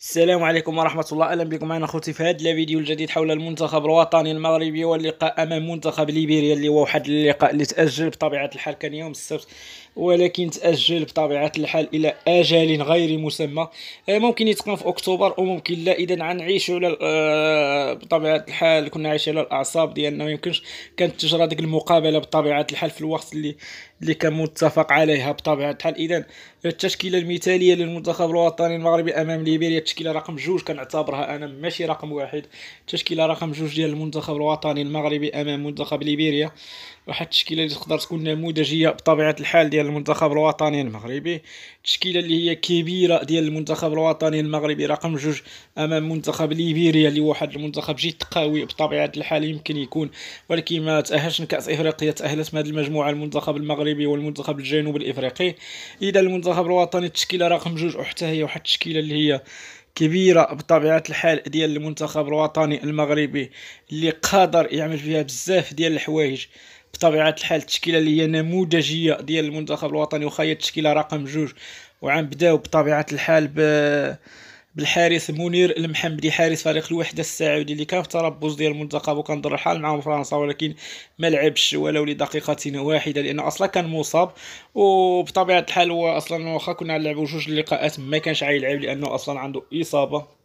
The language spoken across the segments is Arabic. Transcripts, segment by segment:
السلام عليكم ورحمة الله أهلا بكم معنا خوتي في هذا الفيديو الجديد حول المنتخب الوطني المغربي واللقاء أمام منتخب ليبيريا اللي هو واحد اللقاء اللي تأجل بطبيعة الحال كان يوم السبت ولكن تأجل بطبيعة الحال إلى آجال غير مسمى آه، ممكن يتقن في أكتوبر وممكن لا إذا غنعيشوا على آه، بطبيعة الحال كنا عايشين على الأعصاب ديالنا ما يمكنش كانت تجرى ديك المقابلة بطبيعة الحال في الوقت اللي اللي كان متفق عليها بطبيعة الحال إذا التشكيله المثاليه للمنتخب الوطني المغربي امام ليبيريا التشكيله رقم جوج كنعتبرها انا ماشي رقم واحد التشكيله رقم جوج ديال المنتخب الوطني المغربي امام منتخب ليبيريا واحد التشكيله اللي تقدر تكون نموذجيه بطبيعه الحال ديال المنتخب الوطني المغربي التشكيله اللي هي كبيره ديال المنتخب الوطني المغربي رقم جوج امام منتخب ليبيريا اللي واحد المنتخب جد قوي بطبيعه الحال يمكن يكون ولكن ما تاهلش لكاس افريقيا تاهلت من هذه المجموعه المنتخب المغربي والمنتخب الجنوب الافريقي اذا المنتخب الوطني التشكيله رقم جوج وحتى هي واحد التشكيله اللي هي كبيره بطبيعه الحال ديال المنتخب الوطني المغربي اللي قادر يعمل فيها بزاف ديال الحوايج بطبيعه الحال التشكيله اللي هي نموذجيه ديال المنتخب الوطني وخا هي التشكيله رقم جوج وعم بداو بطبيعه الحال ب بالحارس منير المحمدي حارس فريق الوحده السعودي اللي كان في تربص ديال المنتخب وكان ضر الحال معاهم فرنسا ولكن ما لعبش ولو لدقيقه واحده لان اصلا كان مصاب وبطبيعه الحال هو اصلا واخا كنا نلعبو جوج لقاءات ما كانش عايلعب لانه اصلا عنده اصابه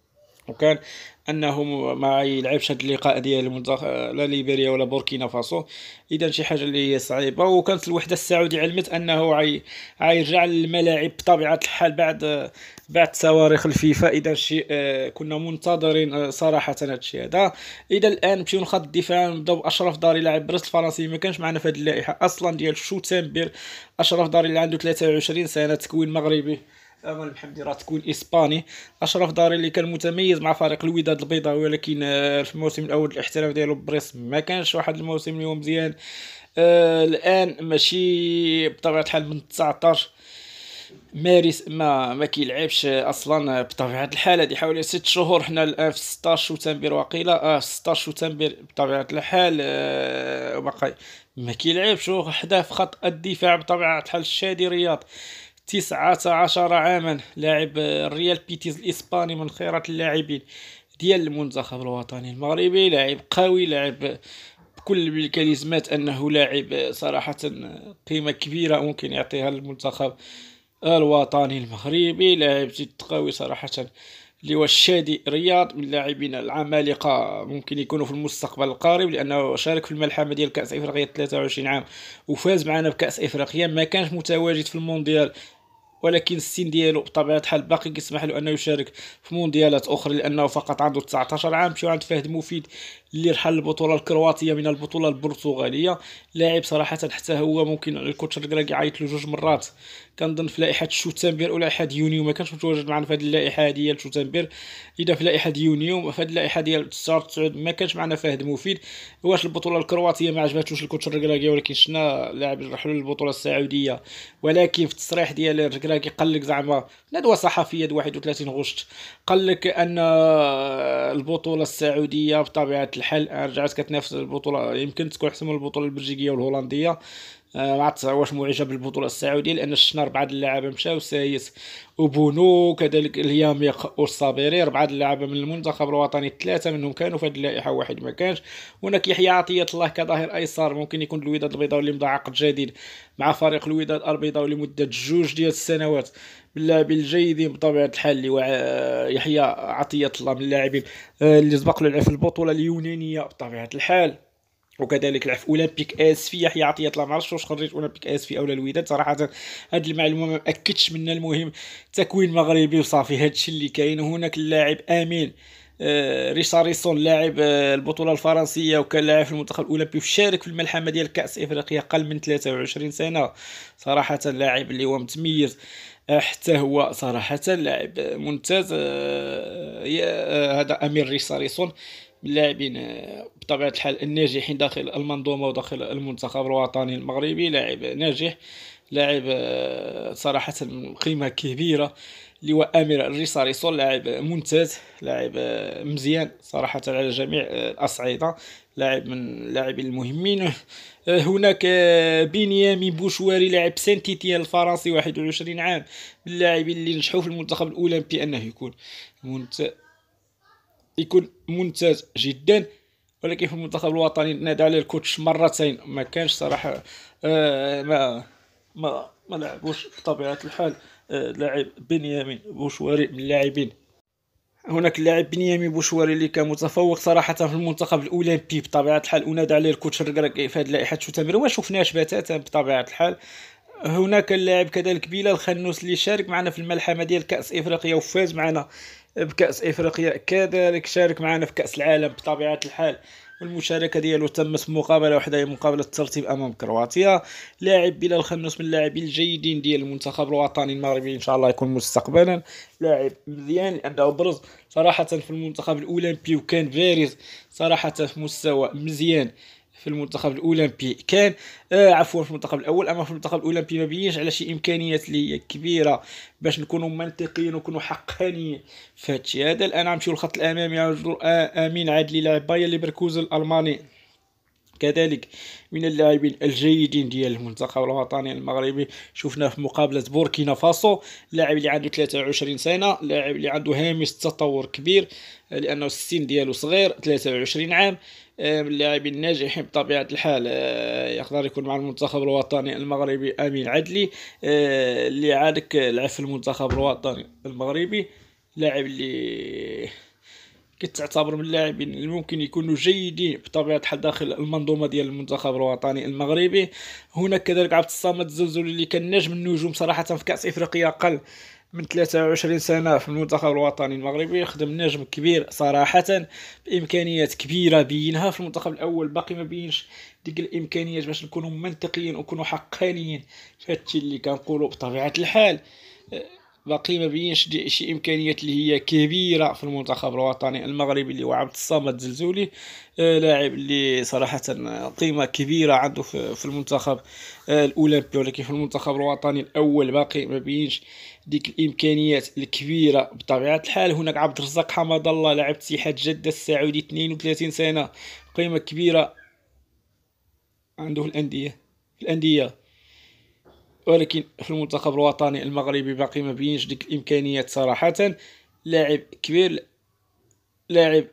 وكان انه ما يلعبش هذا اللقاء ديال المنتخب لا ليبيريا ولا بوركينا فاسو اذا شي حاجه اللي هي صعيبه وكانت الوحده السعوديه علمت انه عي... عيرجع للملاعب بطبيعه الحال بعد بعد صواريخ الفيفا اذا شي آه، كنا منتظرين آه، صراحه هذا الشيء هذا اذا الان مشيو لخط الدفاع نبداو اشرف داري لاعب برست الفرنسي ما كانش معنا في هذه اللائحه اصلا ديال شو تامبير اشرف داري اللي عنده 23 سنه تكوين مغربي امل محمدي راه تكون اسباني اشرف داري اللي كان متميز مع فريق الوداد البيضاء ولكن آه، في الموسم الاول الاحتراف ديالو بريس ما كانش واحد الموسم اليوم مزيان آه، الان ماشي بطبيعه الحال من 19 مارس ما ما كيلعبش اصلا بطبيعه الحال هذه حوالي 6 شهور حنا الان في 16 شتنبر وقيله اه 16 شتنبر بطبيعه الحال آه باقي ما كيلعبش وحده في خط الدفاع بطبيعه الحال الشادي رياض تسعة عشر عاما لاعب ريال بيتيز الإسباني من خيرة اللاعبين ديال المنتخب الوطني المغربي لاعب قوي لاعب بكل الكاريزمات أنه لاعب صراحة قيمة كبيرة ممكن يعطيها المنتخب الوطني المغربي لاعب جد قوي صراحة اللي هو الشادي رياض من لاعبين العمالقه ممكن يكونوا في المستقبل القريب لانه شارك في الملحمه ديال كاس افريقيا 23 عام وفاز معنا بكاس افريقيا ما كانش متواجد في المونديال ولكن السن ديالو بطبيعه الحال باقي كيسمح له انه يشارك في مونديالات اخرى لانه فقط عنده 19 عام مشى عند فهد مفيد اللي رحل البطوله الكرواتيه من البطوله البرتغاليه لاعب صراحه حتى هو ممكن الكوتش الكراك عيط له جوج مرات كنظن في لائحه شوتامبير او لائحه يونيو ما كانش متواجد معنا في هذه اللائحه ديال شوتامبير اذا في لائحه يونيو في هذه اللائحه ديال 99 ما كانش معنا فهد مفيد واش البطوله الكرواتيه ما عجباتوش الكوتش الكراكي ولكن شنا لاعب رحلوا للبطوله السعوديه ولكن في التصريح ديال الكراكي قال لك زعما ندوه صحفيه 31 غشت قال لك ان البطوله السعوديه بطبيعه الحال رجعت كتنافس البطوله يمكن تكون احسن من البطوله البلجيكيه والهولنديه آه، ما عرفت واش معجب بالبطوله السعوديه لان شفنا اربعه اللعابه مشاو سايس وبونو كذلك الياميق والصابيري اربعه اللعابه من المنتخب الوطني ثلاثه منهم كانوا في هذه اللائحه واحد ما كانش هناك يحيى عطيه الله كظاهر ايسر ممكن يكون الوداد البيضاوي اللي مضى عقد جديد مع فريق الوداد البيضاوي لمده جوج ديال السنوات من اللاعبين الجيدين بطبيعه الحال اللي آه، يحيى عطيه الله من اللاعبين آه، اللي سبق له لعب في البطوله اليونانيه بطبيعه الحال وكذلك لعب في اولمبيك اس في يحيى عطيه لا معرفتش واش خرجت اولمبيك اس في اولا الوداد صراحه هذه المعلومه ما اكدتش منها المهم تكوين مغربي وصافي هادشي اللي كاين هناك اللاعب امين آه، ريشاريسون لاعب آه، البطوله الفرنسيه وكان لاعب في المنتخب الاولمبي وشارك في الملحمه ديال كاس افريقيا اقل من 23 سنه صراحه لاعب اللي هو متميز آه، حتى هو صراحه لاعب ممتاز هذا امير ريشاريسون اللاعبين آه، بطبيعه الحال الناجحين داخل المنظومه وداخل المنتخب الوطني المغربي لاعب ناجح لاعب آه، صراحه قيمه كبيره اللي هو امير الريساريسون لاعب ممتاز لاعب آه، مزيان صراحه على جميع الاصعده لاعب من اللاعبين المهمين هناك بنيامي بوشواري لاعب سانتيتيان الفرنسي 21 عام من اللاعبين اللي نجحوا في المنتخب الاولمبي انه يكون يكون ممتاز جدا ولكن في المنتخب الوطني نادى عليه الكوتش مرتين ما كانش صراحه آه ما ما ما لعبوش بطبيعه الحال آه، لاعب بنيامين بوشواري من اللاعبين هناك اللاعب بنيامين بوشواري اللي كان متفوق صراحه في المنتخب الاولمبي بطبيعه الحال ونادى عليه الكوتش الركراكي في هذه لائحه التمرين وما شفناش بتاتا بطبيعه الحال هناك اللاعب كذلك بلال خنوس اللي شارك معنا في الملحمه ديال كاس افريقيا وفاز معنا بكأس إفريقيا كذلك شارك معنا في كأس العالم بطبيعة الحال المشاركه ديالو تمت مقابله واحده هي مقابله الترتيب امام كرواتيا لاعب بلا الخمس من اللاعبين الجيدين ديال المنتخب الوطني المغربي ان شاء الله يكون مستقبلا لاعب مزيان لانه برز صراحه في المنتخب الاولمبي وكان بارز صراحه في مستوى مزيان في المنتخب الاولمبي كان آه عفوا في المنتخب الاول اما في المنتخب الاولمبي ما بينش على شي امكانيات اللي كبيره باش نكونوا منطقيين ونكونوا حقانيين في هادشي هذا الان غنمشيو للخط الامامي امين عادلي لاعب باير ليفركوزن الالماني كذلك من اللاعبين الجيدين ديال المنتخب الوطني المغربي شفنا في مقابله بوركينا فاسو لاعب اللي عنده 23 سنه لاعب اللي عنده هامش تطور كبير لانه السن ديالو صغير 23 عام من اللاعبين الناجحين بطبيعه الحال آه، يقدر يكون مع المنتخب الوطني المغربي امين عدلي آه، اللي عادك لعب في المنتخب الوطني المغربي لاعب اللي كتعتبر من اللاعبين اللي ممكن يكونوا جيدين بطبيعه الحال داخل المنظومه ديال المنتخب الوطني المغربي هناك كذلك عبد الصمد الزلزولي اللي كان نجم النجوم صراحه في كاس افريقيا اقل من 23 سنه في المنتخب الوطني المغربي خدم نجم كبير صراحه بامكانيات كبيره بينها في المنتخب الاول باقي ما بينش ديك الامكانيات باش نكونوا منطقيين ونكونوا حقانيين في هادشي اللي كنقولوا بطبيعه الحال باقي ما بينش شي امكانيات اللي هي كبيره في المنتخب الوطني المغربي اللي هو عبد الصمد زلزولي آه، لاعب اللي صراحه آه، قيمه كبيره عنده في المنتخب آه، الاولمبي ولكن في المنتخب الوطني الاول باقي ما بينش ديك الامكانيات الكبيره بطبيعه الحال هناك عبد الرزاق حمد الله لاعب اتحاد جده السعودي 32 سنه قيمه كبيره عنده الانديه الانديه ولكن في المنتخب الوطني المغربي باقي ما بينش ديك الامكانيات صراحه لاعب كبير لاعب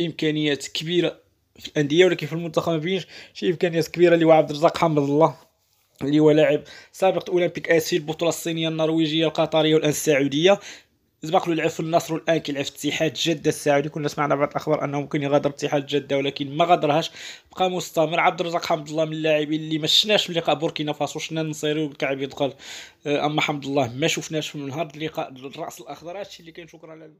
امكانيات كبيره في الانديه ولكن في المنتخب ما بينش شي امكانيات كبيره اللي هو عبد الرزاق حمد الله اللي هو لاعب سابق اولمبيك اسيا البطوله الصينيه النرويجيه القطريه والان السعوديه سبق له لعب في النصر والان كيلعب في اتحاد جده السعودي كنا سمعنا بعض الاخبار انه ممكن يغادر اتحاد جده ولكن ما غادرهاش بقى مستمر عبد الرزاق حمد الله من اللاعبين اللي ما شفناش في لقاء بوركينا فاسو شفنا النصيري وكعب يدخل آه، اما حمد الله ما شفناش من نهار اللقاء الراس الاخضر هادشي اللي كاين شكرا على